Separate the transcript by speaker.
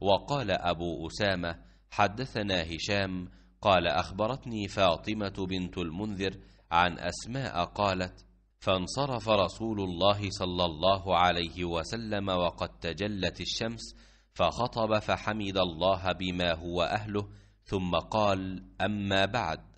Speaker 1: وقال أبو أسامة
Speaker 2: حدثنا هشام قال أخبرتني فاطمة بنت المنذر عن أسماء قالت فانصرف رسول الله صلى الله عليه وسلم وقد تجلت الشمس فخطب فحمد الله بما هو
Speaker 1: أهله ثم قال أما بعد